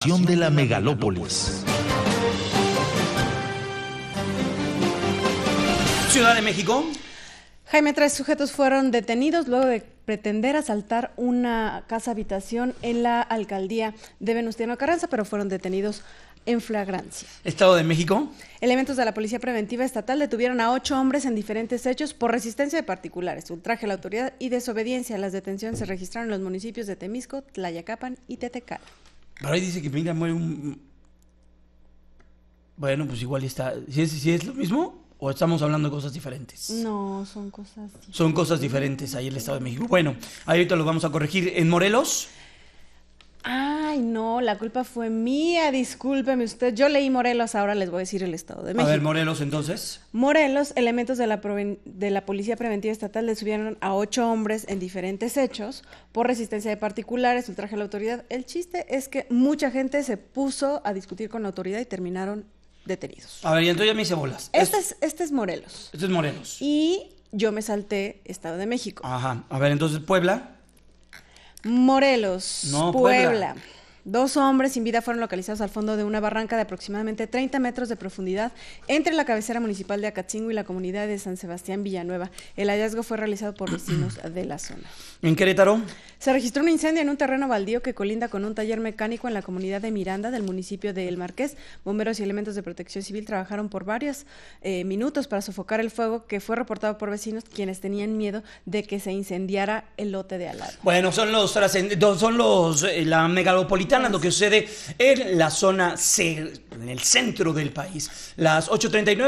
de la megalópolis. Ciudad de México. Jaime, tres sujetos fueron detenidos luego de pretender asaltar una casa habitación en la alcaldía de Venustiano Carranza, pero fueron detenidos en flagrancia. Estado de México. Elementos de la Policía Preventiva Estatal detuvieron a ocho hombres en diferentes hechos por resistencia de particulares, ultraje a la autoridad y desobediencia. Las detenciones se registraron en los municipios de Temisco, Tlayacapan y Tetecal. Pero ahí dice que Mira muere un. Bueno, pues igual está. Si es, si es lo mismo, ¿O estamos hablando de cosas diferentes? No, son cosas diferentes. Son cosas diferentes ahí en el Estado de México. Bueno, ahorita lo vamos a corregir. ¿En Morelos? Ah, no, la culpa fue mía, discúlpeme usted. Yo leí Morelos, ahora les voy a decir el Estado de México. A ver, Morelos entonces. Morelos, elementos de la, de la Policía Preventiva Estatal le subieron a ocho hombres en diferentes hechos por resistencia de particulares, ultraje a la autoridad. El chiste es que mucha gente se puso a discutir con la autoridad y terminaron detenidos. A ver, y entonces ya me hice bolas. Este es, este es Morelos. Este es Morelos. Y yo me salté Estado de México. Ajá. A ver, entonces Puebla. Morelos, no, Puebla. Dos hombres sin vida fueron localizados al fondo de una barranca de aproximadamente 30 metros de profundidad entre la cabecera municipal de Acachingo y la comunidad de San Sebastián Villanueva. El hallazgo fue realizado por vecinos de la zona. ¿En Querétaro? Se registró un incendio en un terreno baldío que colinda con un taller mecánico en la comunidad de Miranda del municipio de El Marqués. Bomberos y elementos de protección civil trabajaron por varios eh, minutos para sofocar el fuego que fue reportado por vecinos quienes tenían miedo de que se incendiara el lote de alarma. Bueno, son los son los eh, la megalopolitana lo que sucede en la zona C, en el centro del país. Las 8:39